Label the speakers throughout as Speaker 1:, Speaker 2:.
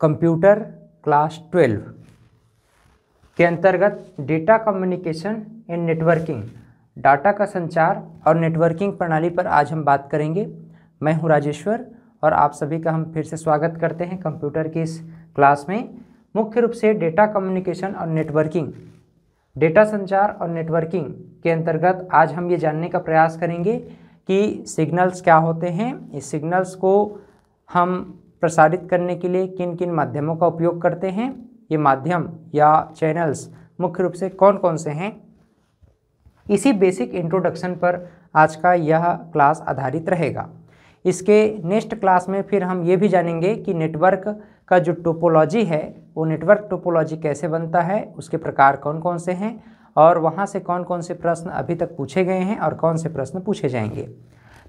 Speaker 1: Computer class twelve के अंतर्गत data communication and networking data का संचार और नेटवर्किंग प्रणाली पर आज हम बात करेंगे मैं हूं राजेश्वर और आप सभी का हम फिर से स्वागत करते हैं कंप्यूटर की इस क्लास में मुख्य रूप से डेटा कम्युनिकेशन और नेटवर्किंग डेटा संचार और नेटवर्किंग के अंतर्गत आज हम ये जानने का प्रयास करेंगे कि सिग्नल्स क्या होते हैं इस सिग्नल्स को हम प्रसारित करने के लिए किन किन माध्यमों का उपयोग करते हैं ये माध्यम या चैनल्स मुख्य रूप से कौन कौन से हैं इसी बेसिक इंट्रोडक्शन पर आज का यह क्लास आधारित रहेगा इसके नेक्स्ट क्लास में फिर हम ये भी जानेंगे कि नेटवर्क का जो टोपोलॉजी है वो नेटवर्क टोपोलॉजी कैसे बनता है उसके प्रकार कौन कौन से हैं और वहाँ से कौन कौन से प्रश्न अभी तक पूछे गए हैं और कौन से प्रश्न पूछे जाएंगे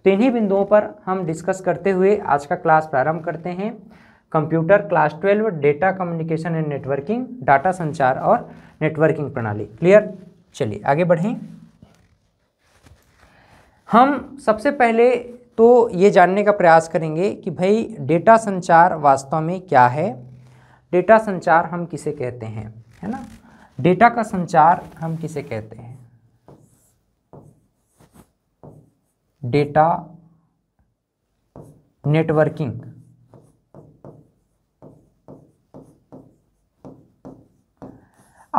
Speaker 1: तो इन्हीं बिंदुओं पर हम डिस्कस करते हुए आज का क्लास प्रारंभ करते हैं computer class twelve data communication and networking data संचार और नेटवर्किंग प्रणाली क्लियर चलिए आगे बढ़ें हम सबसे पहले तो ये जानने का प्रयास करेंगे कि भाई डेटा संचार वास्तव में क्या है डेटा संचार हम किसे कहते हैं है ना डेटा का संचार हम किसे कहते हैं डेटा नेटवर्किंग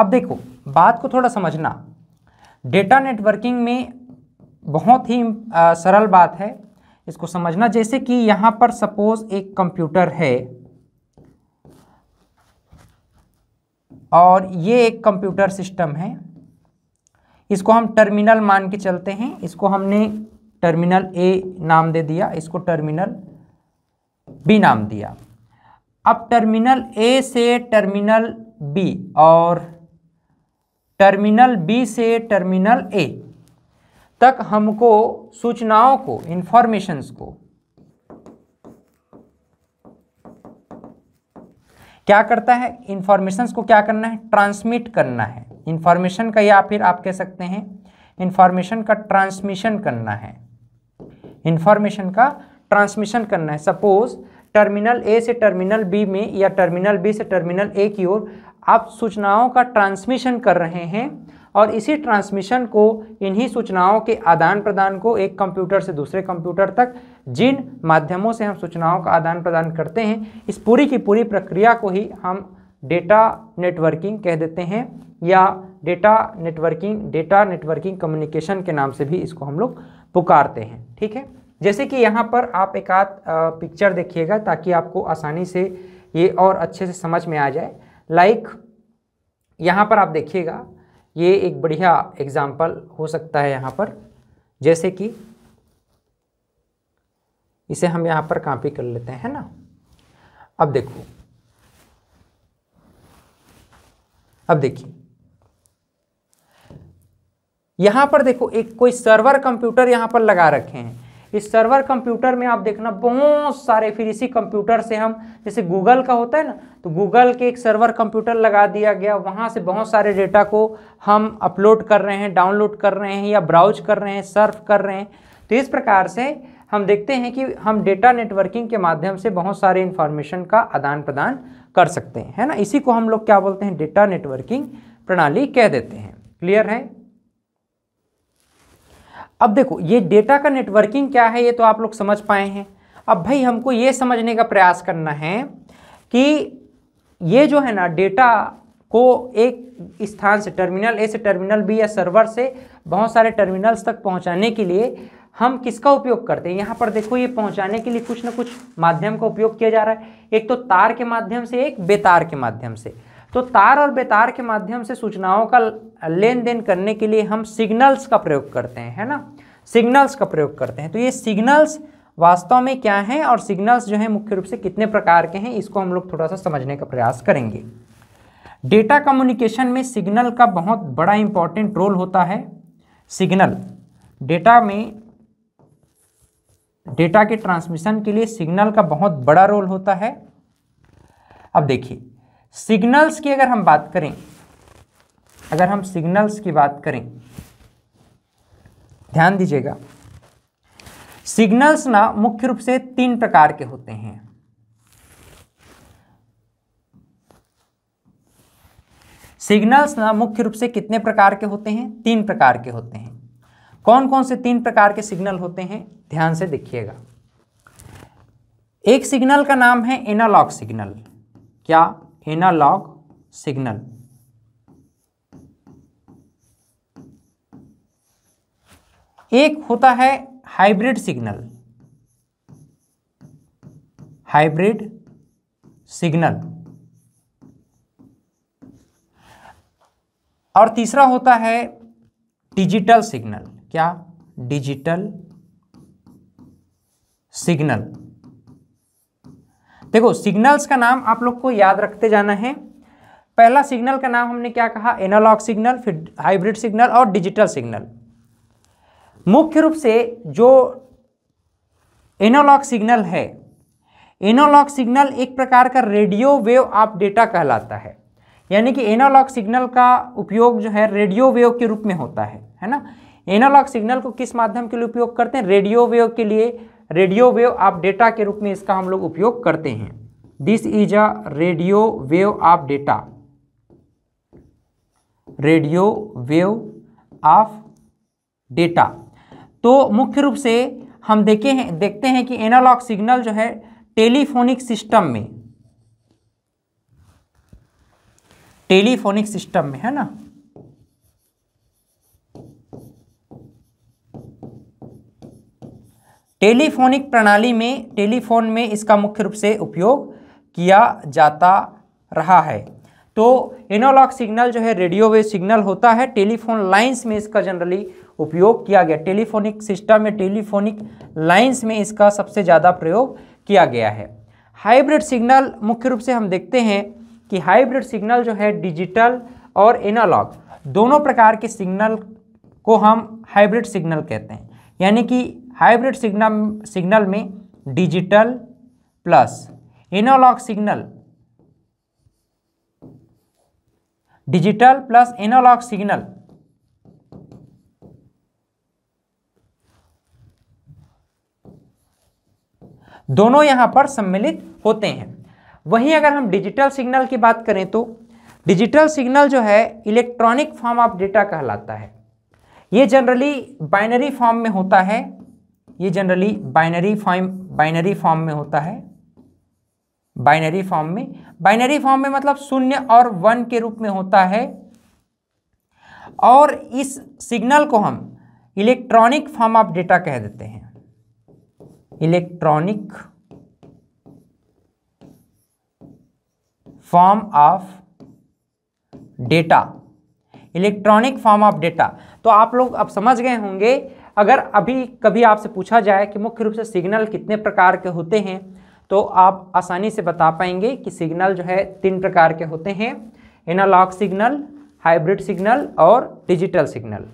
Speaker 1: अब देखो बात को थोड़ा समझना डेटा नेटवर्किंग में बहुत ही आ, सरल बात है इसको समझना जैसे कि यहां पर सपोज एक कंप्यूटर है और ये एक कंप्यूटर सिस्टम है इसको हम टर्मिनल मान के चलते हैं इसको हमने टर्मिनल ए नाम दे दिया इसको टर्मिनल बी नाम दिया अब टर्मिनल ए से टर्मिनल बी और टर्मिनल बी से टर्मिनल ए तक हमको सूचनाओं को इन्फॉर्मेशंस को क्या करता है इंफॉर्मेशंस को क्या करना है ट्रांसमिट करना है इंफॉर्मेशन का या फिर आप कह सकते हैं इंफॉर्मेशन का ट्रांसमिशन करना है इन्फॉर्मेशन का ट्रांसमिशन करना है सपोज टर्मिनल ए से टर्मिनल बी में या टर्मिनल बी से टर्मिनल ए की ओर आप सूचनाओं का ट्रांसमिशन कर रहे हैं और इसी ट्रांसमिशन को इन्हीं सूचनाओं के आदान प्रदान को एक कंप्यूटर से दूसरे कंप्यूटर तक जिन माध्यमों से हम सूचनाओं का आदान प्रदान करते हैं इस पूरी की पूरी प्रक्रिया को ही हम डेटा नेटवर्किंग कह देते हैं या data networking data networking communication के नाम से भी इसको हम लोग पुकारते हैं ठीक है जैसे कि यहाँ पर आप एक आध पिक्चर देखिएगा ताकि आपको आसानी से ये और अच्छे से समझ में आ जाए लाइक यहाँ पर आप देखिएगा ये एक बढ़िया एग्जाम्पल हो सकता है यहाँ पर जैसे कि इसे हम यहाँ पर कापी कर लेते हैं ना अब देखो अब देखिए यहाँ पर देखो एक कोई सर्वर कंप्यूटर यहाँ पर लगा रखे हैं इस सर्वर कंप्यूटर में आप देखना बहुत सारे फिर इसी कंप्यूटर से हम जैसे गूगल का होता है ना तो गूगल के एक सर्वर कंप्यूटर लगा दिया गया वहाँ से बहुत सारे डेटा को हम अपलोड कर रहे हैं डाउनलोड कर रहे हैं या ब्राउज कर रहे हैं सर्फ कर रहे हैं तो इस प्रकार से हम देखते हैं कि हम डेटा नेटवर्किंग के माध्यम से बहुत सारे इन्फॉर्मेशन का आदान प्रदान कर सकते हैं है ना इसी को हम लोग क्या बोलते हैं डेटा नेटवर्किंग प्रणाली कह देते हैं क्लियर है अब देखो ये डेटा का नेटवर्किंग क्या है ये तो आप लोग समझ पाए हैं अब भाई हमको ये समझने का प्रयास करना है कि ये जो है ना डेटा को एक स्थान से टर्मिनल ए से टर्मिनल बी या सर्वर से बहुत सारे टर्मिनल्स तक पहुंचाने के लिए हम किसका उपयोग करते हैं यहाँ पर देखो ये पहुंचाने के लिए कुछ ना कुछ माध्यम का उपयोग किया जा रहा है एक तो तार के माध्यम से एक बेतार के माध्यम से तो तार और बेतार के माध्यम से सूचनाओं का लेन देन करने के लिए हम सिग्नल्स का प्रयोग करते हैं है ना सिग्नल्स का प्रयोग करते हैं तो ये सिग्नल्स वास्तव में क्या हैं और सिग्नल्स जो हैं मुख्य रूप से कितने प्रकार के हैं इसको हम लोग थोड़ा सा समझने का प्रयास करेंगे डेटा कम्युनिकेशन में सिग्नल का बहुत बड़ा इंपॉर्टेंट रोल होता है सिग्नल डेटा में डेटा के ट्रांसमिशन के लिए सिग्नल का बहुत बड़ा रोल होता है अब देखिए सिग्नल्स की अगर हम बात करें अगर हम सिग्नल्स की बात करें ध्यान दीजिएगा सिग्नल्स ना मुख्य रूप से तीन प्रकार के होते हैं सिग्नल्स ना मुख्य रूप से कितने प्रकार के होते हैं तीन प्रकार के होते हैं कौन कौन से तीन प्रकार के सिग्नल होते हैं ध्यान से देखिएगा एक सिग्नल का नाम है एनालॉग सिग्नल क्या एनालॉग सिग्नल एक होता है हाइब्रिड सिग्नल हाइब्रिड सिग्नल और तीसरा होता है डिजिटल सिग्नल क्या डिजिटल सिग्नल देखो सिग्नल्स का नाम आप लोग को याद रखते जाना है पहला सिग्नल का नाम हमने क्या कहा एनालॉग सिग्नल फिर हाइब्रिड सिग्नल और डिजिटल सिग्नल मुख्य रूप से जो एनालॉग सिग्नल है एनालॉग सिग्नल एक प्रकार का रेडियो वेव आप डेटा कहलाता है यानी कि एनालॉग सिग्नल का उपयोग जो है रेडियो वेव के रूप में होता है है ना एनालॉग सिग्नल को किस माध्यम के लिए उपयोग करते हैं रेडियो वेव के लिए रेडियो वेव आप डेटा के रूप में इसका हम लोग उपयोग करते हैं this is a radio wave of data radio wave of data तो मुख्य रूप से हम देखे हैं देखते हैं कि एनालॉग सिग्नल जो है टेलीफोनिक सिस्टम में टेलीफोनिक सिस्टम में है ना टेलीफोनिक प्रणाली में टेलीफोन में इसका मुख्य रूप से उपयोग किया जाता रहा है तो एनोलॉग सिग्नल जो है रेडियो वेव सिग्नल होता है टेलीफोन लाइंस में इसका जनरली उपयोग किया गया टेलीफोनिक सिस्टम में टेलीफोनिक लाइंस में इसका सबसे ज़्यादा प्रयोग किया गया है हाइब्रिड सिग्नल मुख्य रूप से हम देखते हैं कि हाइब्रिड सिग्नल जो है डिजिटल और एनालॉग दोनों प्रकार के सिग्नल को हम हाइब्रिड सिग्नल कहते हैं यानी कि हाइब्रिड सिग्नल सिग्नल में digital plus analogue signal digital plus analogue signal दोनों यहां पर सम्मिलित होते हैं वहीं अगर हम डिजिटल सिग्नल की बात करें तो डिजिटल सिग्नल जो है इलेक्ट्रॉनिक फॉर्म ऑफ डेटा कहलाता है ये जनरली बाइनरी फॉर्म में होता है ये generally binary form binary form में होता है बाइनरी फॉर्म में बाइनरी फॉर्म में मतलब शून्य और वन के रूप में होता है और इस सिग्नल को हम इलेक्ट्रॉनिक फॉर्म ऑफ डेटा कह देते हैं electronic form of data electronic form of data तो आप लोग अब समझ गए होंगे अगर अभी कभी आपसे पूछा जाए कि मुख्य रूप से सिग्नल कितने प्रकार के होते हैं तो आप आसानी से बता पाएंगे कि सिग्नल जो है तीन प्रकार के होते हैं एनालॉग सिग्नल हाइब्रिड सिग्नल और डिजिटल सिग्नल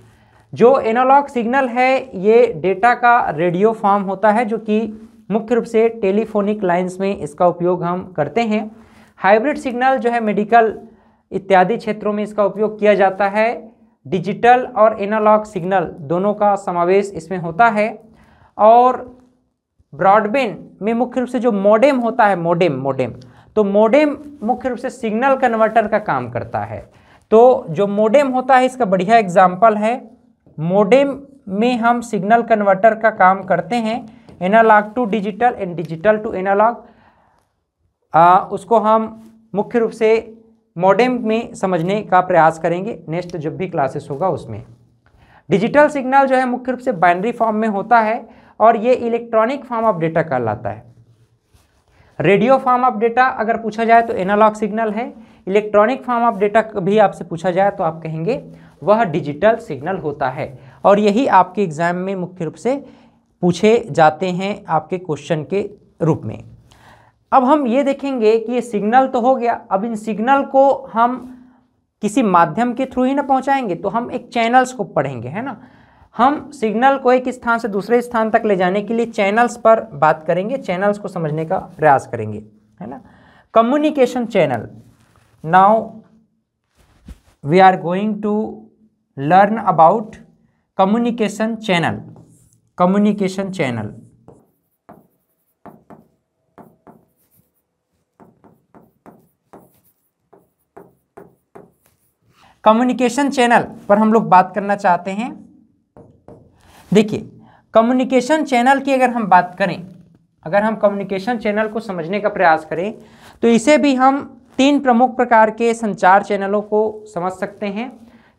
Speaker 1: जो एनालॉग सिग्नल है ये डेटा का रेडियो फॉर्म होता है जो कि मुख्य रूप से टेलीफोनिक लाइन्स में इसका उपयोग हम करते हैं हाइब्रिड सिग्नल जो है मेडिकल इत्यादि क्षेत्रों में इसका उपयोग किया जाता है डिजिटल और एनालॉग सिग्नल दोनों का समावेश इसमें होता है और ब्रॉडबैंड में मुख्य रूप से जो मोडेम होता है मोडेम मोडेम तो मोडेम मुख्य रूप से सिग्नल कन्वर्टर का काम करता है तो जो मोडेम होता है इसका बढ़िया एग्जाम्पल है मोडेम में हम सिग्नल कन्वर्टर का काम करते हैं analogue to digital and digital to analogue उसको हम मुख्य रूप से मॉडेम में समझने का प्रयास करेंगे नेक्स्ट जब भी क्लासेस होगा उसमें डिजिटल सिग्नल जो है मुख्य रूप से बाइनरी फॉर्म में होता है और ये इलेक्ट्रॉनिक फॉर्म ऑफ डेटा कहलाता है रेडियो फॉर्म ऑफ डेटा अगर पूछा जाए तो एनालॉग सिग्नल है इलेक्ट्रॉनिक फॉर्म ऑफ डेटा भी आपसे पूछा जाए तो आप कहेंगे वह डिजिटल सिग्नल होता है और यही आपके एग्जाम में मुख्य रूप से पूछे जाते हैं आपके क्वेश्चन के रूप में अब हम ये देखेंगे कि ये सिग्नल तो हो गया अब इन सिग्नल को हम किसी माध्यम के थ्रू ही ना पहुंचाएंगे तो हम एक चैनल्स को पढ़ेंगे है ना हम सिग्नल को एक स्थान से दूसरे स्थान तक ले जाने के लिए चैनल्स पर बात करेंगे चैनल्स को समझने का प्रयास करेंगे है ना communication channel now we are going to learn about communication channel communication channel communication channel पर हम लोग बात करना चाहते हैं देखिए कम्युनिकेशन चैनल की अगर हम बात करें अगर हम कम्युनिकेशन चैनल को समझने का प्रयास करें तो इसे भी हम तीन प्रमुख प्रकार के संचार चैनलों को समझ सकते हैं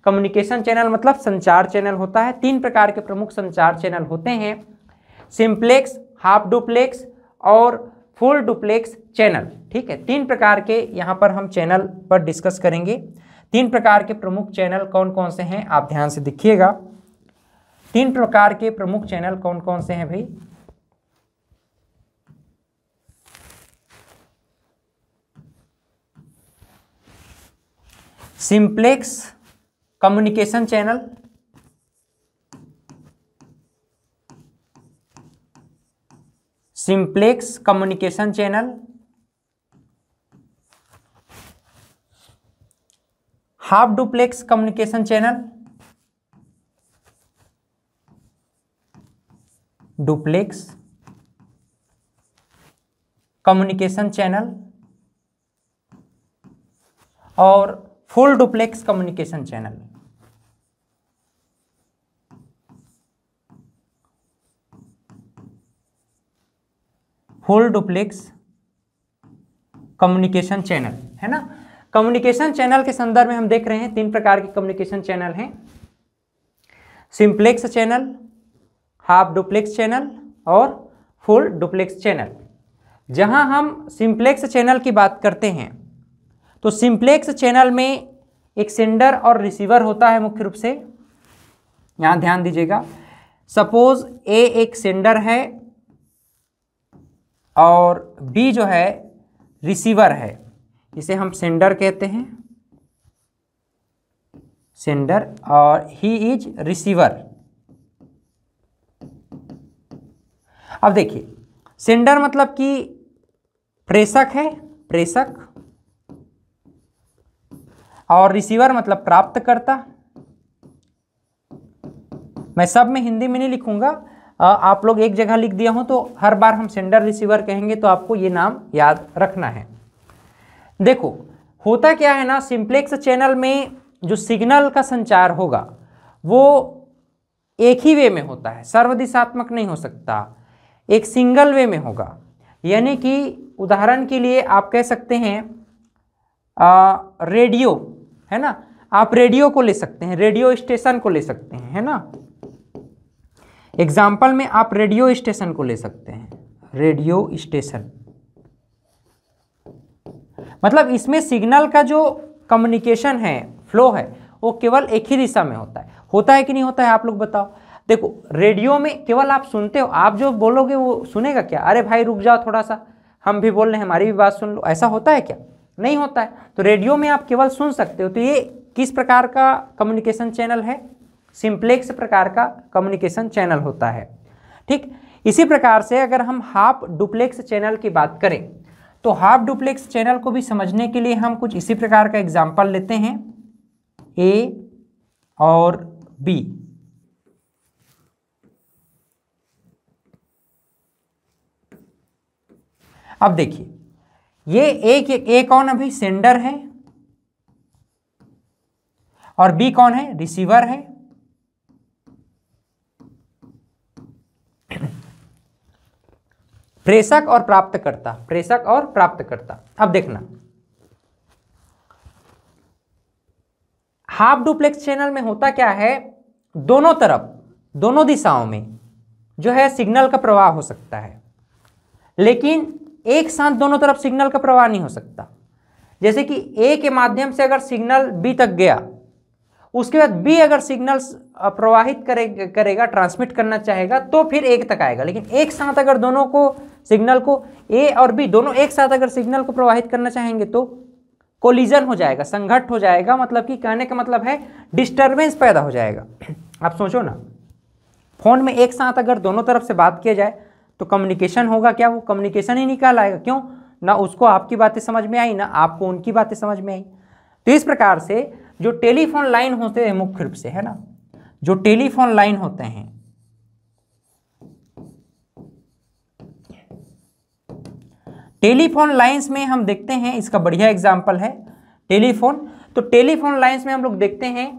Speaker 1: कम्युनिकेशन चैनल मतलब संचार चैनल होता है तीन प्रकार के प्रमुख संचार चैनल होते हैं सिंप्लेक्स हाफ डुप्लेक्स और फुल डुप्लेक्स चैनल ठीक है तीन प्रकार के यहाँ पर हम चैनल पर डिस्कस करेंगे तीन प्रकार के प्रमुख चैनल कौन कौन से हैं आप ध्यान से देखिएगा तीन प्रकार के प्रमुख चैनल कौन कौन से हैं भाई simplex communication channel simplex communication channel half duplex communication channel duplex communication channel और full duplex communication channel full duplex communication channel है ना कम्युनिकेशन चैनल के संदर्भ में हम देख रहे हैं तीन प्रकार के कम्युनिकेशन चैनल हैं simplex channel half duplex channel और फुल डुप्लेक्स चैनल जहां हम सिंप्लेक्स चैनल की बात करते हैं तो सिंप्लेक्स चैनल में एक सेंडर और रिसीवर होता है मुख्य रूप से यहाँ ध्यान दीजिएगा सपोज ए एक सेंडर है और बी जो है रिसीवर है इसे हम सेंडर कहते हैं सेंडर और ही इज रिसीवर अब देखिए सेंडर मतलब कि प्रेषक है प्रेषक और रिसीवर मतलब प्राप्त करता मैं सब में हिंदी में नहीं लिखूंगा आप लोग एक जगह लिख दिया हो तो हर बार हम सेंडर रिसीवर कहेंगे तो आपको ये नाम याद रखना है देखो होता क्या है ना सिंप्लेक्स चैनल में जो सिग्नल का संचार होगा वो एक ही वे में होता है सर्वदिशात्मक नहीं हो सकता एक सिंगल वे में होगा यानी कि उदाहरण के लिए आप कह सकते हैं आ, रेडियो है ना आप रेडियो को ले सकते हैं रेडियो स्टेशन को ले सकते हैं है ना एग्जाम्पल में आप रेडियो स्टेशन को ले सकते हैं रेडियो स्टेशन मतलब इसमें सिग्नल का जो कम्युनिकेशन है फ्लो है वो केवल एक ही दिशा में होता है होता है कि नहीं होता है आप लोग बताओ देखो रेडियो में केवल आप सुनते हो आप जो बोलोगे वो सुनेगा क्या अरे भाई रुक जाओ थोड़ा सा हम भी बोल रहे हैं हमारी भी बात सुन लो ऐसा होता है क्या नहीं होता है तो रेडियो में आप केवल सुन सकते हो तो ये किस प्रकार का कम्युनिकेशन चैनल है सिंप्लेक्स प्रकार का कम्युनिकेशन चैनल होता है ठीक इसी प्रकार से अगर हम हाफ डुप्लेक्स चैनल की बात करें तो हाफ डुप्लेक्स चैनल को भी समझने के लिए हम कुछ इसी प्रकार का एग्जाम्पल लेते हैं ए और बी अब देखिए ये ए के ए कौन अभी सेंडर है और बी कौन है रिसीवर है प्रेषक और प्राप्तकर्ता प्रेषक और प्राप्तकर्ता अब देखना हाफ डुप्लेक्स चैनल में होता क्या है दोनों तरफ दोनों दिशाओं में जो है सिग्नल का प्रवाह हो सकता है लेकिन एक साथ दोनों तरफ सिग्नल का प्रवाह नहीं हो सकता जैसे कि ए के माध्यम से अगर सिग्नल बी तक गया उसके बाद बी अगर सिग्नल्स प्रवाहित करे करेगा ट्रांसमिट करना चाहेगा तो फिर एक तक आएगा लेकिन एक साथ अगर दोनों को सिग्नल को ए और बी दोनों एक साथ अगर सिग्नल को प्रवाहित करना चाहेंगे तो कोलिजन हो जाएगा संघट हो जाएगा मतलब कि कहने का मतलब है डिस्टर्बेंस पैदा हो जाएगा आप सोचो ना फ़ोन में एक साथ अगर दोनों तरफ से बात किया जाए तो कम्युनिकेशन होगा क्या वो कम्युनिकेशन ही निकाल आएगा क्यों ना उसको आपकी बातें समझ में आई ना आपको उनकी बातें समझ में आई तो इस प्रकार से जो टेलीफोन लाइन होते हैं मुख्य रूप से है ना जो टेलीफोन लाइन होते हैं टेलीफोन लाइंस में हम देखते हैं इसका बढ़िया एग्जाम्पल है टेलीफोन तो टेलीफोन लाइंस में हम लोग देखते हैं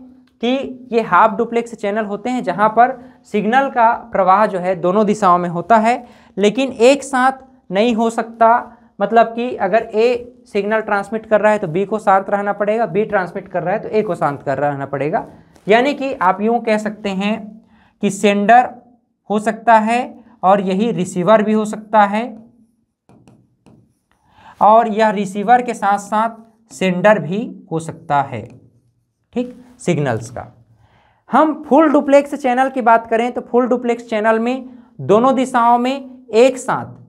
Speaker 1: कि ये हाफ डुप्लेक्स चैनल होते हैं जहां पर सिग्नल का प्रवाह जो है दोनों दिशाओं में होता है लेकिन एक साथ नहीं हो सकता मतलब कि अगर ए सिग्नल ट्रांसमिट कर रहा है तो बी को शांत रहना पड़ेगा बी ट्रांसमिट कर रहा है तो ए को शांत कर रहना पड़ेगा यानी कि आप यूँ कह सकते हैं कि सेंडर हो सकता है और यही रिसीवर भी हो सकता है और यह रिसीवर के साथ साथ सेंडर भी हो सकता है ठीक सिग्नल्स का हम फुल डुप्लेक्स चैनल की बात करें तो फुल डुप्लेक्स चैनल में दोनों दिशाओं में एक साथ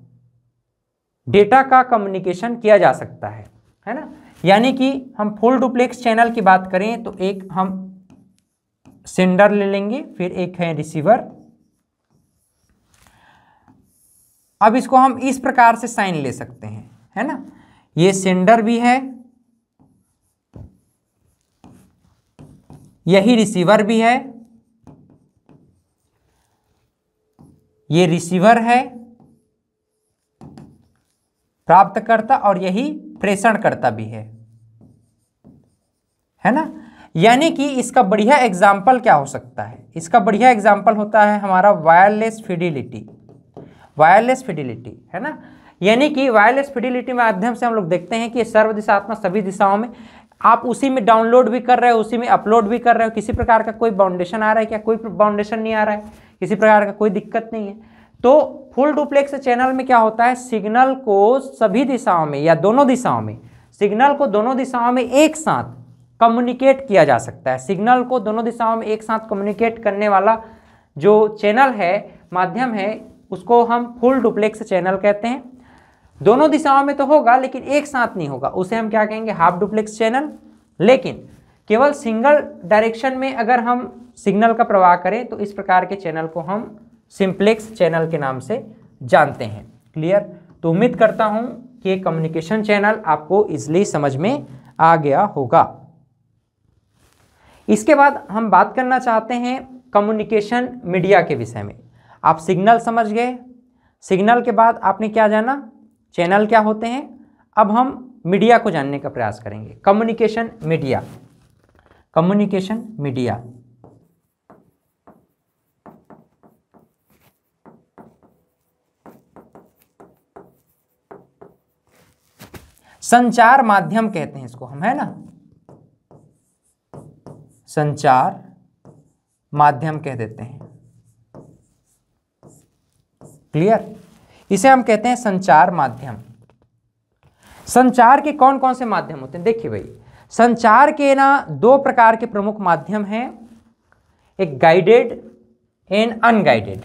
Speaker 1: हम्म। डेटा का कम्युनिकेशन किया जा सकता है है ना यानी कि हम फुल डुप्लेक्स चैनल की बात करें तो एक हम सेंडर ले लेंगे फिर एक है रिसीवर अब इसको हम इस प्रकार से साइन ले सकते हैं है ना ये सेंडर भी है यही रिसीवर भी है ये रिसीवर है प्राप्तकर्ता और यही प्रेषणकर्ता भी है है ना यानी कि इसका बढ़िया एग्जाम्पल क्या हो सकता है इसका बढ़िया एग्जाम्पल होता है हमारा वायरलेस फिडिलिटी वायरलेस फिडिलिटी है ना यानी कि वायरलेस फिडिलिटी माध्यम से हम लोग देखते हैं कि सर्व दिशात्मक सभी दिशाओं में आप उसी में डाउनलोड भी कर रहे हो उसी में अपलोड भी कर रहे हो किसी प्रकार का कोई बाउंडेशन आ रहा है क्या कोई बाउंडेशन नहीं आ रहा है किसी प्रकार का कोई दिक्कत नहीं है तो फुल डुप्लेक्स चैनल में क्या होता है सिग्नल को सभी दिशाओं में या दोनों दिशाओं में सिग्नल को दोनों दिशाओं में एक साथ कम्युनिकेट किया जा सकता है सिग्नल को दोनों दिशाओं में एक साथ कम्युनिकेट करने वाला जो चैनल है माध्यम है उसको हम फुल डुप्लेक्स चैनल कहते हैं दोनों दिशाओं में तो होगा लेकिन एक साथ नहीं होगा उसे हम क्या कहेंगे हाफ डुप्लेक्स चैनल लेकिन केवल सिंगल डायरेक्शन में अगर हम सिग्नल का प्रवाह करें तो इस प्रकार के चैनल को हम सिंप्लेक्स चैनल के नाम से जानते हैं क्लियर तो उम्मीद करता हूं कि कम्युनिकेशन चैनल आपको इजली समझ में आ गया होगा इसके बाद हम बात करना चाहते हैं कम्युनिकेशन मीडिया के विषय में आप सिग्नल समझ गए सिग्नल के बाद आपने क्या जाना चैनल क्या होते हैं अब हम मीडिया को जानने का प्रयास करेंगे कम्युनिकेशन मीडिया कम्युनिकेशन मीडिया संचार माध्यम कहते हैं इसको हम है ना संचार माध्यम कह देते हैं क्लियर इसे हम कहते हैं संचार माध्यम संचार के कौन कौन से माध्यम होते हैं देखिए भाई संचार के ना दो प्रकार के प्रमुख माध्यम हैं एक guided and unguided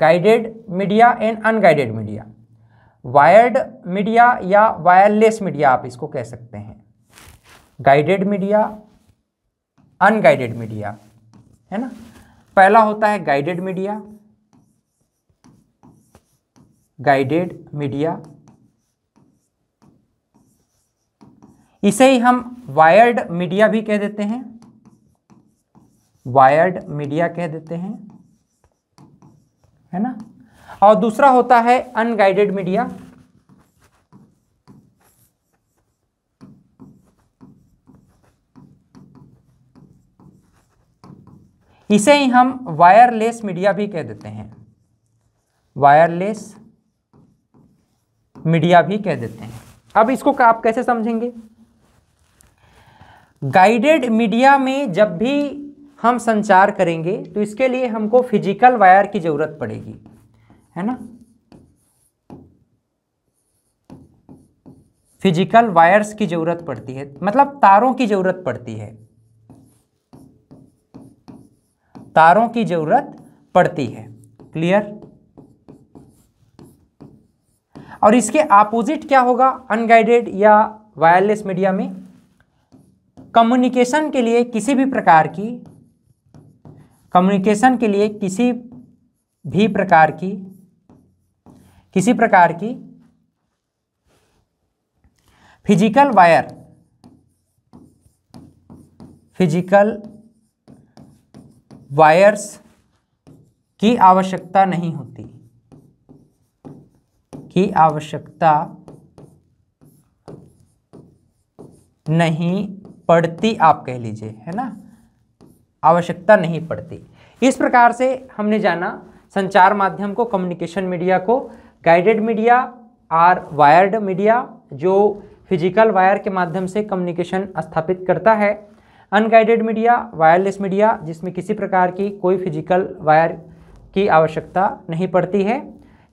Speaker 1: guided media and unguided media wired media या वायरलेस मीडिया आप इसको कह सकते हैं गाइडेड मीडिया अनगाइडेड मीडिया है ना पहला होता है गाइडेड मीडिया गाइडेड मीडिया इसे ही हम वायर्ड मीडिया भी कह देते हैं वायर्ड मीडिया कह देते हैं है ना और दूसरा होता है अनगाइडेड मीडिया इसे ही हम वायरलेस मीडिया भी कह देते हैं वायरलेस मीडिया भी कह देते हैं अब इसको आप कैसे समझेंगे गाइडेड मीडिया में जब भी हम संचार करेंगे तो इसके लिए हमको फिजिकल वायर की ज़रूरत पड़ेगी है ना फिजिकल वायर्स की जरूरत पड़ती है मतलब तारों की जरूरत पड़ती है तारों की जरूरत पड़ती है क्लियर और इसके अपोजिट क्या होगा अनगाइडेड या वायरलेस मीडिया में कम्युनिकेशन के लिए किसी भी प्रकार की कम्युनिकेशन के लिए किसी भी प्रकार की किसी प्रकार की फिजिकल वायर फिजिकल वायर्स की आवश्यकता नहीं होती की आवश्यकता नहीं पड़ती आप कह लीजिए है ना आवश्यकता नहीं पड़ती इस प्रकार से हमने जाना संचार माध्यम को कम्युनिकेशन मीडिया को guided media or wired media जो फिजिकल वायर के माध्यम से कम्युनिकेशन स्थापित करता है अनगाइडेड मीडिया वायरलेस मीडिया जिसमें किसी प्रकार की कोई फिजिकल वायर की आवश्यकता नहीं पड़ती है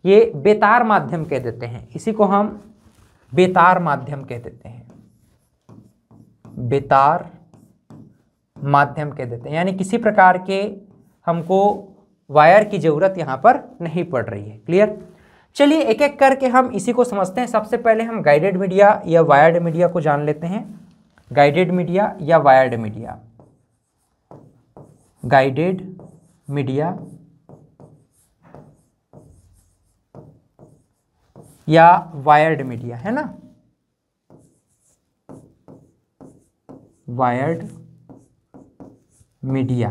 Speaker 1: ये बेतार माध्यम कह देते हैं इसी को हम बेतार माध्यम कह देते हैं बेतार माध्यम कह देते हैं यानी किसी प्रकार के हमको वायर की ज़रूरत यहाँ पर नहीं पड़ रही है क्लियर चलिए एक एक करके हम इसी को समझते हैं सबसे पहले हम गाइडेड मीडिया या वायर्ड मीडिया को जान लेते हैं गाइडेड मीडिया या वायर्ड मीडिया गाइडेड मीडिया या वायर्ड मीडिया है ना वायर्ड मीडिया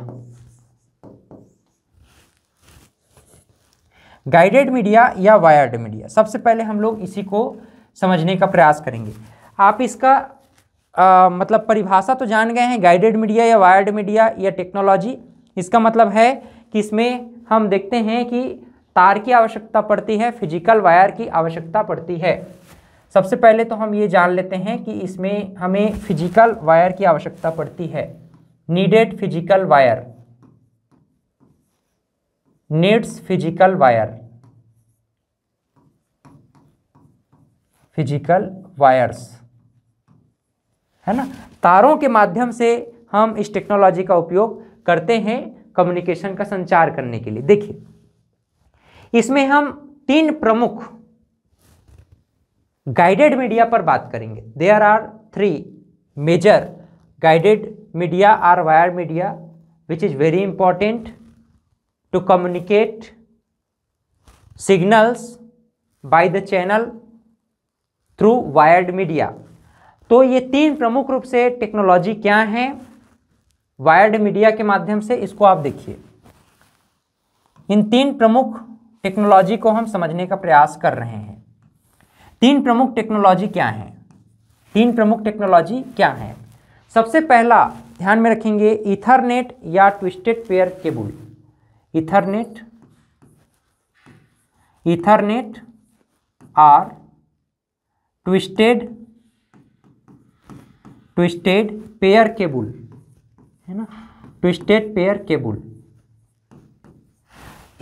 Speaker 1: गाइडेड मीडिया या वायर्ड मीडिया सबसे पहले हम लोग इसी को समझने का प्रयास करेंगे आप इसका आ, मतलब परिभाषा तो जान गए हैं गाइडेड मीडिया या वायर्ड मीडिया या टेक्नोलॉजी इसका मतलब है कि इसमें हम देखते हैं कि तार की आवश्यकता पड़ती है फिजिकल वायर की आवश्यकता पड़ती है सबसे पहले तो हम ये जान लेते हैं कि इसमें हमें फिजिकल वायर की आवश्यकता पड़ती है needed physical wire needs physical wire physical wires है ना तारों के माध्यम से हम इस टेक्नोलॉजी का उपयोग करते हैं कम्युनिकेशन का संचार करने के लिए देखिए इसमें हम तीन प्रमुख गाइडेड मीडिया पर बात करेंगे there are three major guided media or wire media which is very important to communicate signals by the channel through wired media तो ये तीन प्रमुख रूप से टेक्नोलॉजी क्या है वायर्ड मीडिया के माध्यम से इसको आप देखिए इन तीन प्रमुख टेक्नोलॉजी को हम समझने का प्रयास कर रहे हैं तीन प्रमुख टेक्नोलॉजी क्या है तीन प्रमुख टेक्नोलॉजी क्या है सबसे पहला ध्यान में रखेंगे इथरनेट या twisted pair cable Ethernet Ethernet or twisted twisted pair cable है ना twisted pair cable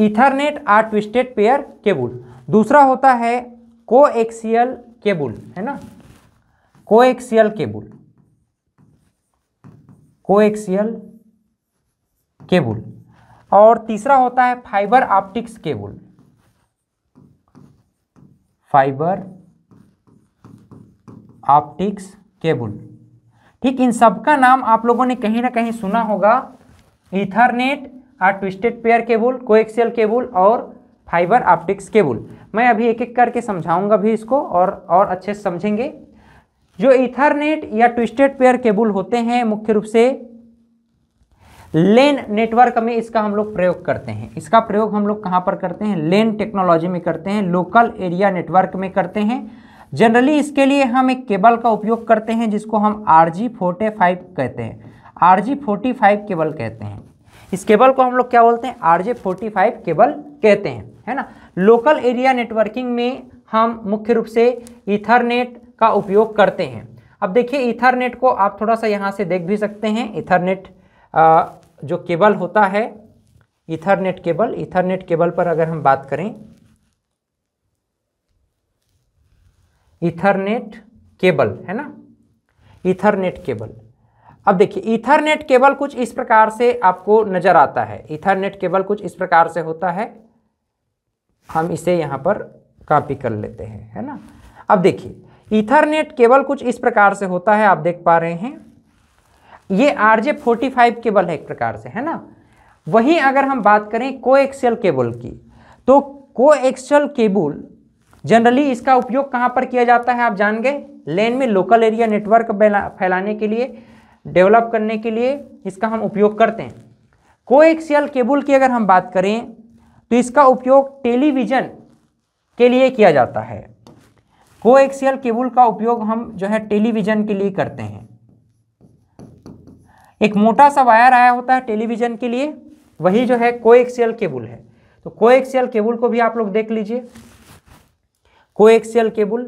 Speaker 1: Ethernet or twisted pair cable दूसरा होता है कोएक्सियल केबुल है ना को केबुल को कोएक्सियल केबुल और तीसरा होता है fibre optics cable fibre optics cable ठीक इन सब का नाम आप लोगों ने कहीं ना कहीं सुना होगा इथरनेट और twisted pair cable coaxial cable और फाइबर ऑप्टिक्स केबल मैं अभी एक एक करके समझाऊंगा भी इसको और और अच्छे से समझेंगे जो इथरनेट या ट्विस्टेड पेयर केबल होते हैं मुख्य रूप से लेन नेटवर्क में इसका हम लोग प्रयोग करते हैं इसका प्रयोग हम लोग कहाँ पर करते हैं लेन टेक्नोलॉजी में करते हैं लोकल एरिया नेटवर्क में करते हैं जनरली इसके लिए हम एक केबल का उपयोग करते हैं जिसको हम आर जी फोर्टी फाइव कहते हैं R G forty five cable कहते हैं इस केबल को हम लोग क्या बोलते हैं R J forty five cable कहते हैं है ना लोकल एरिया नेटवर्किंग में हम मुख्य रूप से इथरनेट का उपयोग करते हैं अब देखिए इथरनेट को आप थोड़ा सा यहाँ से देख भी सकते हैं इथरनेट जो केबल होता है इथरनेट केबल इथरनेट केबल पर अगर हम बात करें इथरनेट केबल है ना इथरनेट केबल अब देखिए इथरनेट केबल कुछ इस प्रकार से आपको नज़र आता है इथरनेट केबल कुछ इस प्रकार से होता है हम इसे यहां पर कॉपी कर लेते हैं है ना अब देखिए इथरनेट केबल कुछ इस प्रकार से होता है आप देख पा रहे हैं ये R J forty five cable है एक प्रकार से है ना वहीं अगर हम बात करें को केबल की तो को एक्सेल केबल जनरली इसका उपयोग कहाँ पर किया जाता है आप जान गए लेन में लोकल एरिया नेटवर्क फैलाने के लिए डेवलप करने के लिए इसका हम उपयोग करते हैं को एक्सियल केबल की अगर हम बात करें तो इसका उपयोग टेलीविज़न के लिए किया जाता है को एक्सियल केबल का उपयोग हम जो है टेलीविज़न के लिए करते हैं एक मोटा सा वायर आया होता है टेलीविजन के लिए वही जो है कोएक्सियल केबल है तो कोएक्सियल केबल को भी आप लोग देख लीजिए कोएक्सियल केबल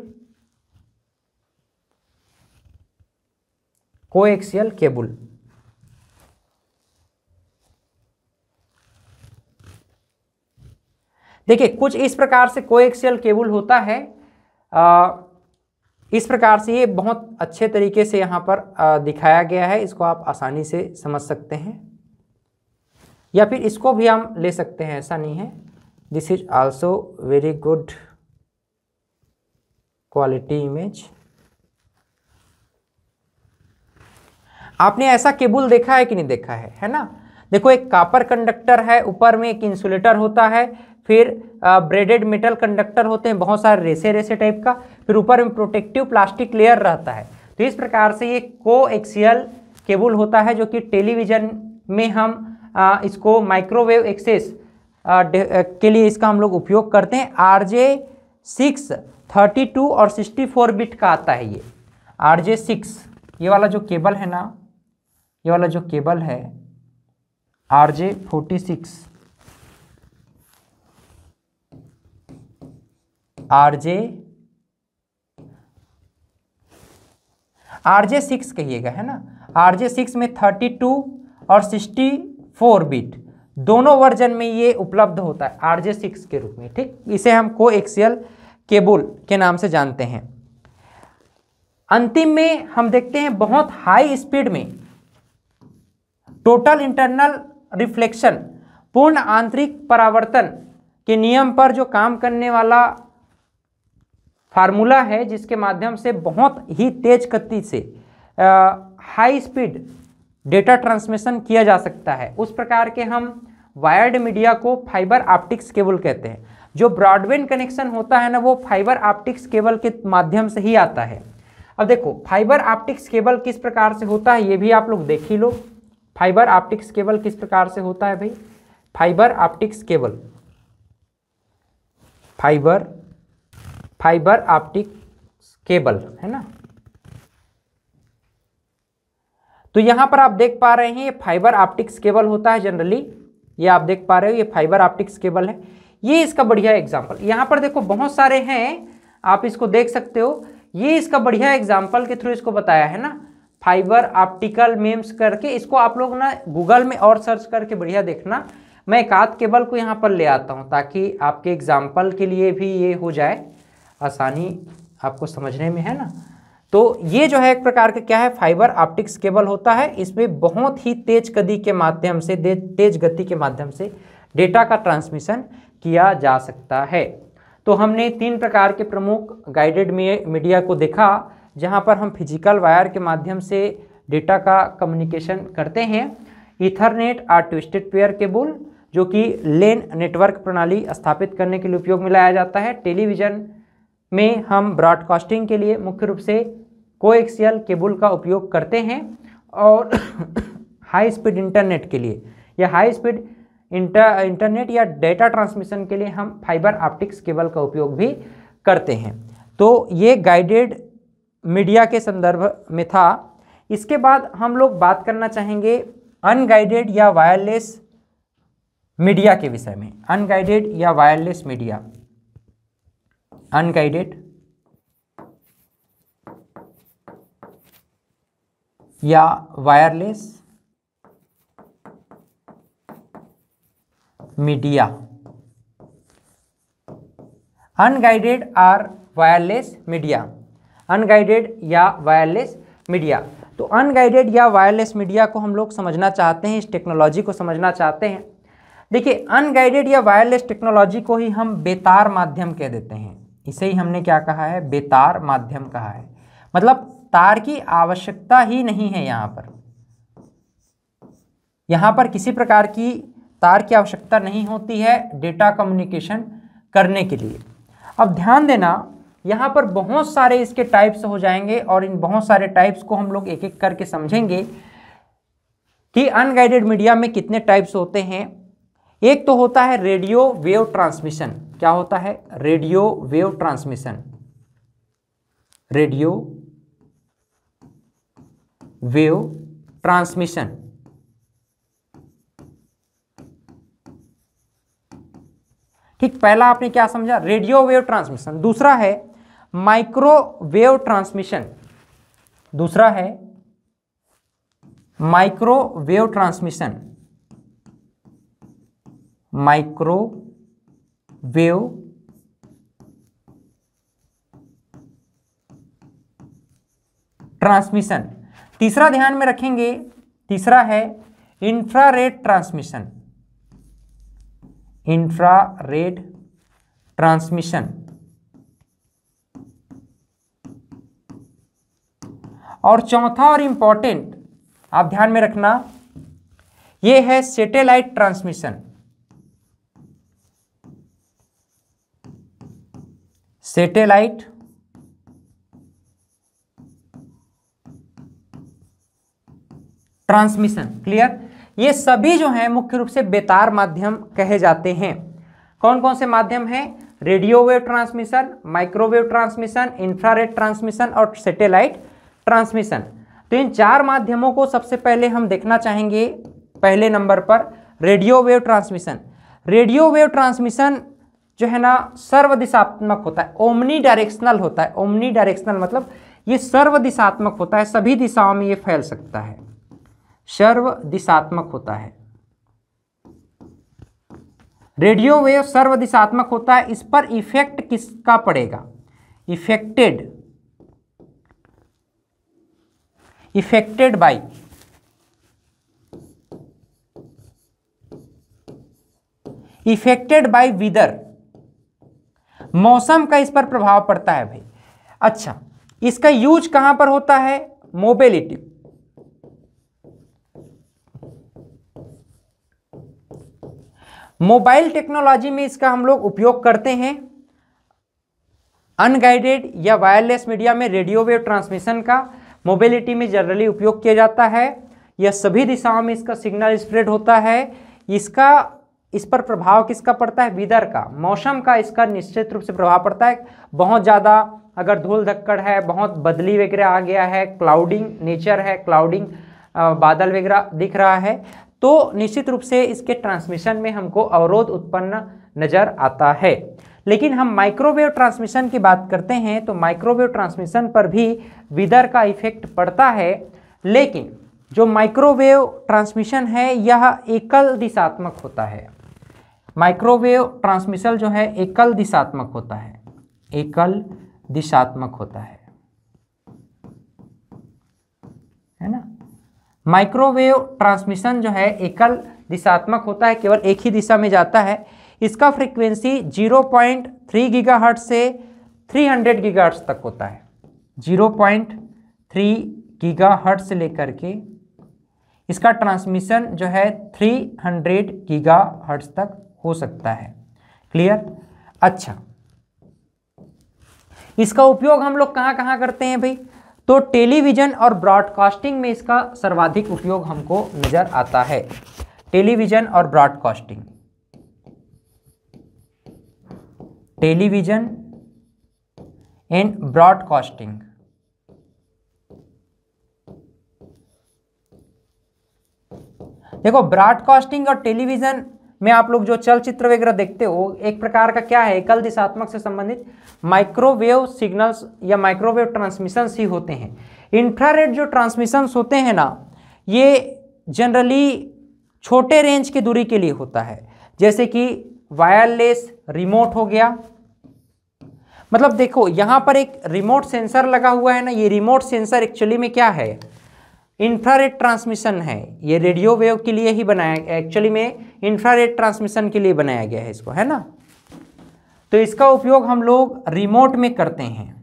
Speaker 1: कोएक्सियल केबल देखिए कुछ इस प्रकार से कोएक्सियल केबल होता है आ, इस प्रकार से ये बहुत अच्छे तरीके से यहाँ पर दिखाया गया है इसको आप आसानी से समझ सकते हैं या फिर इसको भी हम ले सकते हैं ऐसा नहीं है this is also very good quality image आपने ऐसा केबल देखा है कि नहीं देखा है है ना देखो एक कापर कंडक्टर है ऊपर में एक इंसुलेटर होता है फिर ब्रेडेड मेटल कंडक्टर होते हैं बहुत सारे रेसे रेसे टाइप का फिर ऊपर में प्रोटेक्टिव प्लास्टिक लेयर रहता है तो इस प्रकार से ये को एक्सियल केबल होता है जो कि टेलीविज़न में हम आ, इसको माइक्रोवेव एक्सेस के लिए इसका हम लोग उपयोग करते हैं R J six thirty two और सिक्सटी फोर बिट का आता है ये आर जे सिक्स ये वाला जो केबल है ना ये वाला जो केबल है R J forty six R J R J six कहिएगा है ना आर जे सिक्स में थर्टी टू और सिक्सटी फोर बीट दोनों वर्जन में ये उपलब्ध होता है आर जे सिक्स के रूप में ठीक इसे हम को एक्सियल केबुल के नाम से जानते हैं अंतिम में हम देखते हैं बहुत हाई स्पीड में टोटल इंटरनल रिफ्लेक्शन पूर्ण आंतरिक परावर्तन के नियम पर जो काम करने वाला फार्मूला है जिसके माध्यम से बहुत ही तेज गति से हाई स्पीड डेटा ट्रांसमिशन किया जा सकता है उस प्रकार के हम वायर्ड मीडिया को फाइबर ऑप्टिक्स केबल कहते हैं जो ब्रॉडबैंड कनेक्शन होता है ना वो फाइबर ऑप्टिक्स केबल के माध्यम से ही आता है अब देखो फाइबर ऑप्टिक्स केबल किस प्रकार से होता है ये भी आप लोग देख ही लो फाइबर ऑप्टिक्स केबल किस प्रकार से होता है भाई fibre optics cable fibre fibre optic cable है ना तो यहां पर आप देख पा रहे हैं ये फाइबर ऑप्टिक्स केबल होता है जनरली ये आप देख पा रहे हो ये फाइबर ऑप्टिक्स केबल है ये इसका बढ़िया एग्जाम्पल यहाँ पर देखो बहुत सारे हैं आप इसको देख सकते हो ये इसका बढ़िया एग्जाम्पल के थ्रू इसको बताया है ना फाइबर ऑप्टिकल मेम्स करके इसको आप लोग ना गूगल में और सर्च करके बढ़िया देखना मैं एक आध केबल को यहाँ पर ले आता हूँ ताकि आपके एग्जाम्पल के लिए भी ये हो जाए आसानी आपको समझने में है ना तो ये जो है एक प्रकार का क्या है फाइबर ऑप्टिक्स केबल होता है इसमें बहुत ही तेज गति के माध्यम से तेज गति के माध्यम से डेटा का ट्रांसमिशन किया जा सकता है तो हमने तीन प्रकार के प्रमुख गाइडेड मीडिया को देखा जहाँ पर हम फिजिकल वायर के माध्यम से डेटा का कम्युनिकेशन करते हैं इथरनेट और ट्विस्टेड पेयर केबल जो कि लेन नेटवर्क प्रणाली स्थापित करने के लिए उपयोग में लाया जाता है टेलीविज़न में हम ब्रॉडकास्टिंग के लिए मुख्य रूप से कोएक्सियल केबल का उपयोग करते हैं और हाई स्पीड इंटरनेट के लिए या हाई स्पीड इंटर इंटरनेट या डेटा ट्रांसमिशन के लिए हम फाइबर ऑप्टिक्स केबल का उपयोग भी करते हैं तो ये गाइडेड मीडिया के संदर्भ में था इसके बाद हम लोग बात करना चाहेंगे अनगाइडेड या वायरलेस मीडिया के विषय में अनगाइडेड या वायरलेस मीडिया अनगाइडेड या wireless media unguided or wireless media unguided या वायरलेस मीडिया तो अनगाइडेड या वायरलेस मीडिया को हम लोग समझना चाहते हैं इस टेक्नोलॉजी को समझना चाहते हैं देखिए अनगाइडेड या वायरलेस टेक्नोलॉजी को ही हम बेतार माध्यम कह देते हैं इसे ही हमने क्या कहा है बेतार माध्यम कहा है मतलब तार की आवश्यकता ही नहीं है यहाँ पर यहाँ पर किसी प्रकार की तार की आवश्यकता नहीं होती है डेटा कम्युनिकेशन करने के लिए अब ध्यान देना यहाँ पर बहुत सारे इसके टाइप्स हो जाएंगे और इन बहुत सारे टाइप्स को हम लोग एक एक करके समझेंगे कि अनगाइडेड मीडिया में कितने टाइप्स होते हैं एक तो होता है रेडियो वेव ट्रांसमिशन क्या होता है radio wave transmission radio wave transmission ठीक पहला आपने क्या समझा रेडियो वेव ट्रांसमिशन दूसरा है माइक्रोवेव ट्रांसमिशन दूसरा है माइक्रोवेव ट्रांसमिशन माइक्रोवेव ट्रांसमिशन तीसरा ध्यान में रखेंगे तीसरा है इंफ्रारेड ट्रांसमिशन इंफ्रारेड ट्रांसमिशन और चौथा और इंपॉर्टेंट आप ध्यान में रखना यह है satellite transmission satellite transmission clear ये सभी जो हैं मुख्य रूप से बेतार माध्यम कहे जाते हैं कौन कौन से माध्यम हैं radio wave transmission microwave transmission infrared transmission और सैटेलाइट ट्रांसमिशन तो इन चार माध्यमों को सबसे पहले हम देखना चाहेंगे पहले नंबर पर radio wave transmission radio wave transmission जो है ना सर्व दिशात्मक होता है ओमनी डायरेक्शनल होता है ओमनी डायरेक्शनल मतलब ये सर्व दिशात्मक होता है सभी दिशाओं में ये फैल सकता है सर्व दिशात्मक होता है रेडियो वेव सर्व दिशात्मक होता है इस पर इफेक्ट किसका पड़ेगा affected affected by affected by weather मौसम का इस पर प्रभाव पड़ता है भाई अच्छा इसका यूज कहां पर होता है मोबिलिटी मोबाइल टेक्नोलॉजी में इसका हम लोग उपयोग करते हैं अनगाइडेड या वायरलेस मीडिया में रेडियो वेव ट्रांसमिशन का मोबिलिटी में जनरली उपयोग किया जाता है यह सभी दिशाओं में इसका सिग्नल स्प्रेड होता है इसका इस पर प्रभाव किसका पड़ता है विदर का मौसम का इसका निश्चित रूप से प्रभाव पड़ता है बहुत ज़्यादा अगर धूल धक्कड़ है बहुत बदली वगैरह आ गया है क्लाउडिंग नेचर है क्लाउडिंग बादल वगैरह दिख रहा है तो निश्चित रूप से इसके ट्रांसमिशन में हमको अवरोध उत्पन्न नज़र आता है लेकिन हम माइक्रोवेव ट्रांसमिशन की बात करते हैं तो माइक्रोवेव ट्रांसमिशन पर भी विदर का इफेक्ट पड़ता है लेकिन जो माइक्रोवेव ट्रांसमिशन है यह एकल दिशात्मक होता है माइक्रोवेव ट्रांसमिशन जो है एकल दिशात्मक होता है एकल दिशात्मक होता है है ना माइक्रोवेव ट्रांसमिशन जो है एकल दिशात्मक होता है केवल एक ही दिशा में जाता है इसका फ्रीक्वेंसी 0.3 पॉइंट से 300 हंड्रेड तक होता है 0.3 पॉइंट से लेकर के इसका ट्रांसमिशन जो है 300 हंड्रेड तक हो सकता है क्लियर अच्छा इसका उपयोग हम लोग कहाँ कहाँ करते हैं भाई तो टेलीविज़न और ब्रॉडकास्टिंग में इसका सर्वाधिक उपयोग हमको नज़र आता है टेलीविज़न और ब्रॉडकास्टिंग टेलीविज़न एंड ब्रॉडकास्टिंग देखो ब्रॉडकास्टिंग और टेलीविज़न में आप लोग जो चलचित्र वगैरह देखते हो एक प्रकार का क्या है कल दिशात्मक से संबंधित माइक्रोवेव सिग्नल्स या माइक्रोवेव ट्रांसमिशंस ही होते हैं इंफ्रारेड जो ट्रांसमिशंस होते हैं ना ये जनरली छोटे रेंज की दूरी के लिए होता है जैसे कि वायरलेस रिमोट हो गया मतलब देखो यहाँ पर एक रिमोट सेंसर लगा हुआ है ना ये रिमोट सेंसर एक्चुअली में क्या है इंफ्रारेड ट्रांसमिशन है ये रेडियो वेव के लिए ही बनाया एक्चुअली में इंफ्रारेड ट्रांसमिशन के लिए बनाया गया है इसको है ना तो इसका उपयोग हम लोग रिमोट में करते हैं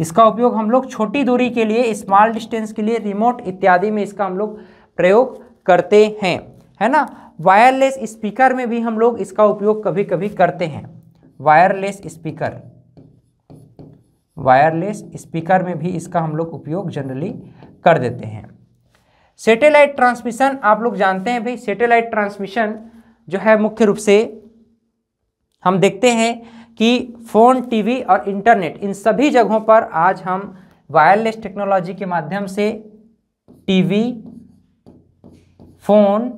Speaker 1: इसका उपयोग हम लोग छोटी दूरी के लिए स्मॉल डिस्टेंस के लिए रिमोट इत्यादि में इसका हम लोग प्रयोग करते हैं है ना वायरलेस स्पीकर में भी हम लोग इसका उपयोग कभी कभी करते हैं वायरलेस स्पीकर वायरलेस स्पीकर में भी इसका हम लोग उपयोग जनरली कर देते हैं सेटेलाइट ट्रांसमिशन आप लोग जानते हैं भाई सेटेलाइट ट्रांसमिशन जो है मुख्य रूप से हम देखते हैं कि फ़ोन टीवी और इंटरनेट इन सभी जगहों पर आज हम वायरलेस टेक्नोलॉजी के माध्यम से टीवी फ़ोन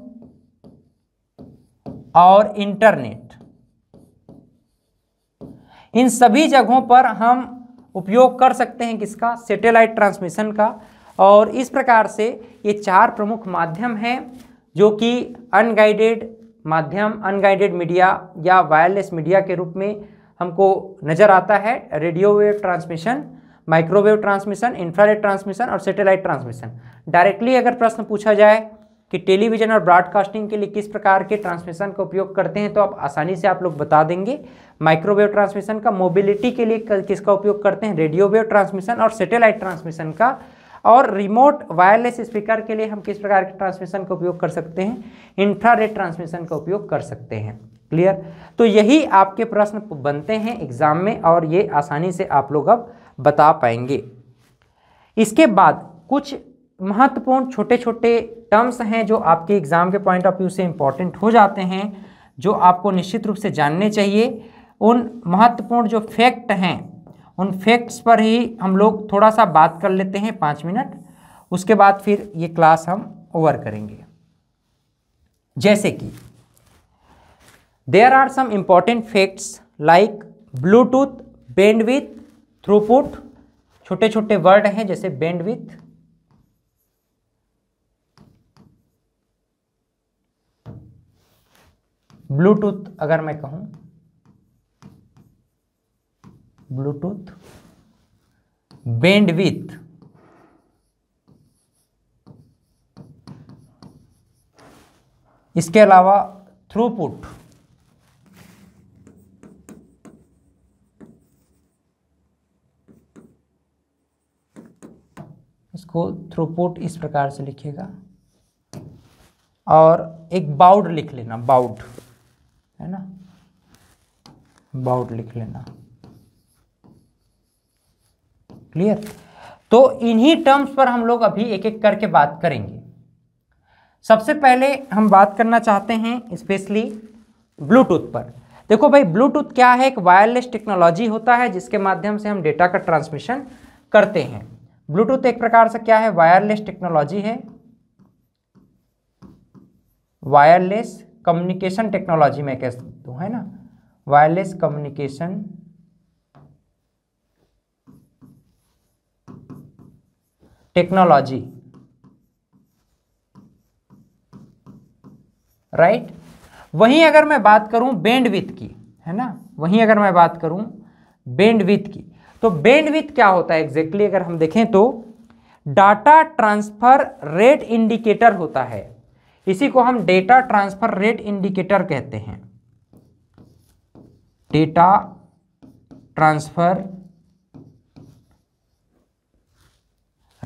Speaker 1: और इंटरनेट इन सभी जगहों पर हम उपयोग कर सकते हैं किसका सैटेलाइट ट्रांसमिशन का और इस प्रकार से ये चार प्रमुख माध्यम हैं जो कि अनगाइडेड माध्यम अनगाइडेड मीडिया या वायरलेस मीडिया के रूप में हमको नज़र आता है radio wave transmission microwave transmission infrared transmission और सैटेलाइट ट्रांसमिशन डायरेक्टली अगर प्रश्न पूछा जाए कि टेलीविज़न और ब्रॉडकास्टिंग के लिए किस प्रकार के ट्रांसमिशन का उपयोग करते हैं तो आप आसानी से आप लोग बता देंगे माइक्रोवेव ट्रांसमिशन का मोबिलिटी के लिए किसका उपयोग करते हैं रेडियो वेव ट्रांसमिशन और सैटेलाइट ट्रांसमिशन का और रिमोट वायरलेस स्पीकर के लिए हम किस प्रकार के ट्रांसमिशन का उपयोग कर सकते हैं इंफ्रारेड ट्रांसमिशन का उपयोग कर सकते हैं क्लियर तो यही आपके प्रश्न बनते हैं एग्ज़ाम में और ये आसानी से आप लोग अब बता पाएंगे इसके बाद कुछ महत्वपूर्ण छोटे छोटे टर्म्स हैं जो आपके एग्ज़ाम के पॉइंट ऑफ व्यू से इम्पॉर्टेंट हो जाते हैं जो आपको निश्चित रूप से जानने चाहिए उन महत्वपूर्ण जो फैक्ट हैं उन फैक्ट्स पर ही हम लोग थोड़ा सा बात कर लेते हैं पाँच मिनट उसके बाद फिर ये क्लास हम ओवर करेंगे जैसे कि there are some important facts like Bluetooth bandwidth throughput छोटे छोटे वर्ड हैं जैसे बेंडविथ ब्लूटूथ अगर मैं कहूं ब्लूटूथ बैंडविथ इसके अलावा थ्रूपुट इसको थ्रूपुट इस प्रकार से लिखेगा और एक बाउड लिख लेना बाउड है ना बाउड लिख लेना क्लियर तो इन्हीं टर्म्स पर हम लोग अभी एक एक करके बात करेंगे सबसे पहले हम बात करना चाहते हैं स्पेशली ब्लूटूथ पर देखो भाई ब्लूटूथ क्या है एक वायरलेस टेक्नोलॉजी होता है जिसके माध्यम से हम डेटा का ट्रांसमिशन करते हैं ब्लूटूथ एक प्रकार से क्या है वायरलेस टेक्नोलॉजी है वायरलेस कम्युनिकेशन टेक्नोलॉजी मैं कह सकता हूँ है ना वायरलेस कम्युनिकेशन टेक्नोलॉजी राइट वहीं अगर मैं बात करूं बेंडविथ की है ना वहीं अगर मैं बात करूं बेंडविथ की तो बेंडविथ क्या होता है एग्जैक्टली exactly अगर हम देखें तो डाटा ट्रांसफर रेट इंडिकेटर होता है इसी को हम डेटा ट्रांसफर रेट इंडिकेटर कहते हैं data transfer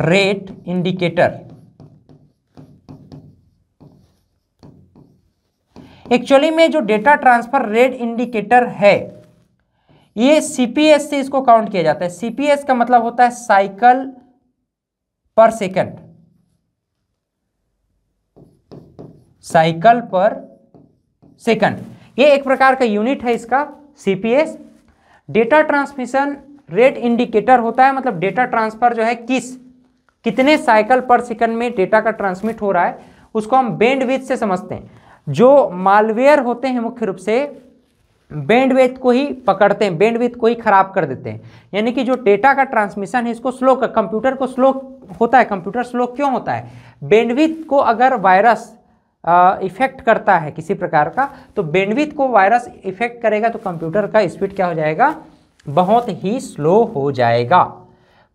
Speaker 1: rate indicator actually में जो डेटा ट्रांसफर रेट इंडिकेटर है ये सीपीएस से इसको काउंट किया जाता है सीपीएस का मतलब होता है साइकिल पर सेकंड साइकिल पर सेकंड ये एक प्रकार का यूनिट है इसका CPS data transmission rate indicator होता है मतलब डेटा ट्रांसफर जो है किस कितने साइकिल पर सेकंड में डेटा का ट्रांसमिट हो रहा है उसको हम बैंडविथ से समझते हैं जो मालवेयर होते हैं मुख्य रूप से बैंडविथ को ही पकड़ते हैं बैंडविथ को ही खराब कर देते हैं यानी कि जो डेटा का ट्रांसमिशन है इसको स्लो कंप्यूटर को स्लो होता है कंप्यूटर स्लो क्यों होता है बेंडविथ को अगर वायरस इफेक्ट करता है किसी प्रकार का तो बेंडविथ को वायरस इफेक्ट करेगा तो कंप्यूटर का स्पीड क्या हो जाएगा बहुत ही स्लो हो जाएगा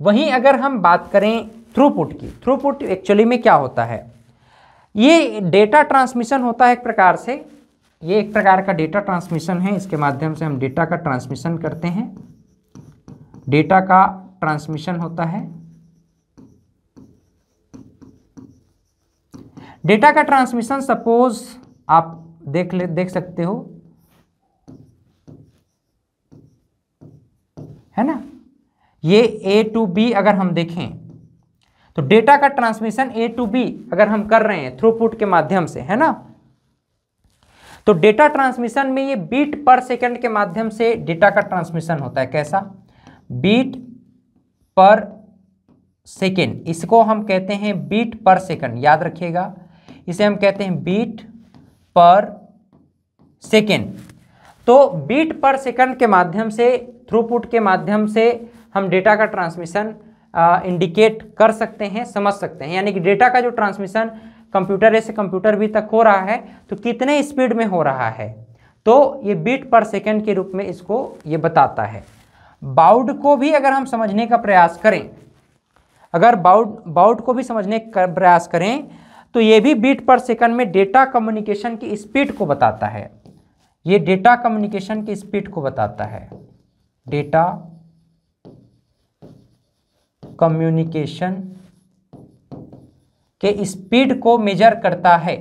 Speaker 1: वहीं अगर हम बात करें थ्रूपुट की थ्रूपुट एक्चुअली में क्या होता है ये डेटा ट्रांसमिशन होता है एक प्रकार से ये एक प्रकार का डेटा ट्रांसमिशन है इसके माध्यम से हम डेटा का ट्रांसमिशन करते हैं डेटा का ट्रांसमिशन होता है डेटा का ट्रांसमिशन सपोज आप देख ले देख सकते हो है ना ये ए टू बी अगर हम देखें तो डेटा का ट्रांसमिशन ए टू बी अगर हम कर रहे हैं थ्रूपुट के माध्यम से है ना तो डेटा ट्रांसमिशन में ये बीट पर सेकंड के माध्यम से डेटा का ट्रांसमिशन होता है कैसा बीट पर सेकेंड इसको हम कहते हैं बीट पर सेकेंड याद रखिएगा इसे हम कहते हैं बीट पर सेकेंड तो बीट पर सेकंड के माध्यम से थ्रूपुट के माध्यम से हम डेटा का ट्रांसमिशन इंडिकेट कर सकते हैं समझ सकते हैं यानी कि डेटा का जो ट्रांसमिशन कंप्यूटर से कंप्यूटर भी तक हो रहा है तो कितने स्पीड में हो रहा है तो ये बीट पर सेकेंड के रूप में इसको ये बताता है बाउड को भी अगर हम समझने का प्रयास करें अगर बाउड बाउड को भी समझने का प्रयास करें तो ये भी बीट पर सेकंड में डेटा कम्युनिकेशन की स्पीड को बताता है ये डेटा कम्युनिकेशन की स्पीड को बताता है डेटा कम्युनिकेशन के स्पीड को मेजर करता है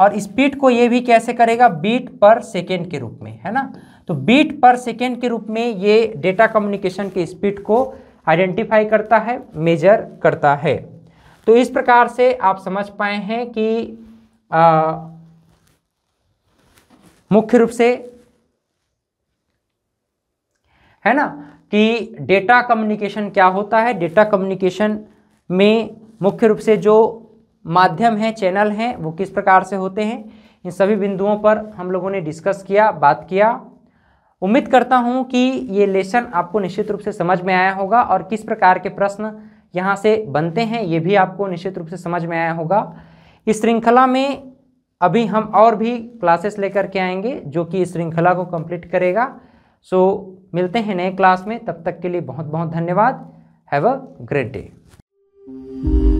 Speaker 1: और स्पीड को ये भी कैसे करेगा बीट पर सेकेंड के रूप में है ना तो बीट पर सेकेंड के रूप में ये डेटा कम्युनिकेशन के स्पीड को आइडेंटिफाई करता है मेजर करता है तो इस प्रकार से आप समझ पाए हैं कि मुख्य रूप से है ना कि डेटा कम्युनिकेशन क्या होता है डेटा कम्युनिकेशन में मुख्य रूप से जो माध्यम हैं चैनल हैं वो किस प्रकार से होते हैं इन सभी बिंदुओं पर हम लोगों ने डिस्कस किया बात किया उम्मीद करता हूं कि ये लेसन आपको निश्चित रूप से समझ में आया होगा और किस प्रकार के प्रश्न यहाँ से बनते हैं ये भी आपको निश्चित रूप से समझ में आया होगा इस श्रृंखला में अभी हम और भी क्लासेस लेकर के आएंगे जो कि इस श्रृंखला को कंप्लीट करेगा सो so, मिलते हैं नए क्लास में तब तक के लिए बहुत बहुत धन्यवाद हैव अ ग्रेट डे